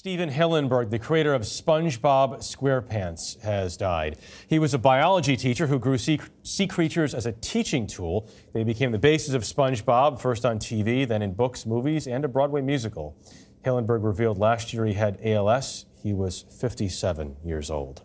Steven Hillenberg, the creator of SpongeBob SquarePants, has died. He was a biology teacher who grew sea, sea, creatures as a teaching tool. They became the basis of SpongeBob, first on TV, then in books, movies, and a Broadway musical. Hillenberg revealed last year he had ALS. He was 57 years old.